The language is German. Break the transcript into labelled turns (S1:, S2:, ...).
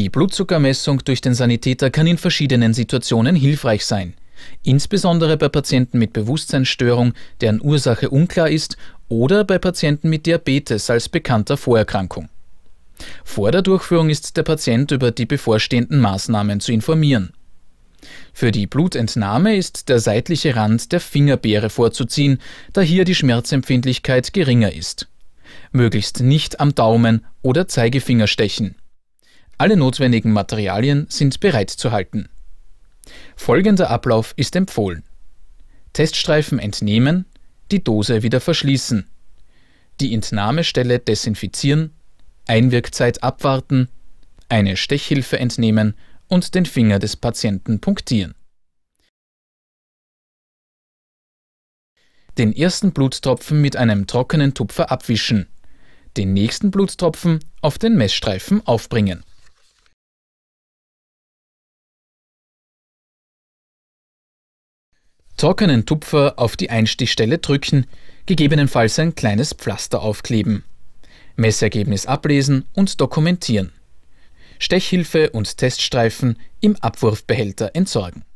S1: Die Blutzuckermessung durch den Sanitäter kann in verschiedenen Situationen hilfreich sein, insbesondere bei Patienten mit Bewusstseinsstörung, deren Ursache unklar ist, oder bei Patienten mit Diabetes als bekannter Vorerkrankung. Vor der Durchführung ist der Patient über die bevorstehenden Maßnahmen zu informieren. Für die Blutentnahme ist der seitliche Rand der Fingerbeere vorzuziehen, da hier die Schmerzempfindlichkeit geringer ist. Möglichst nicht am Daumen oder Zeigefinger stechen. Alle notwendigen Materialien sind bereitzuhalten. Folgender Ablauf ist empfohlen. Teststreifen entnehmen, die Dose wieder verschließen, die Entnahmestelle desinfizieren, Einwirkzeit abwarten, eine Stechhilfe entnehmen und den Finger des Patienten punktieren. Den ersten Bluttropfen mit einem
S2: trockenen Tupfer abwischen, den nächsten Bluttropfen auf den Messstreifen aufbringen. trockenen Tupfer auf die Einstichstelle drücken, gegebenenfalls
S1: ein kleines Pflaster aufkleben. Messergebnis ablesen und dokumentieren.
S2: Stechhilfe und Teststreifen im Abwurfbehälter entsorgen.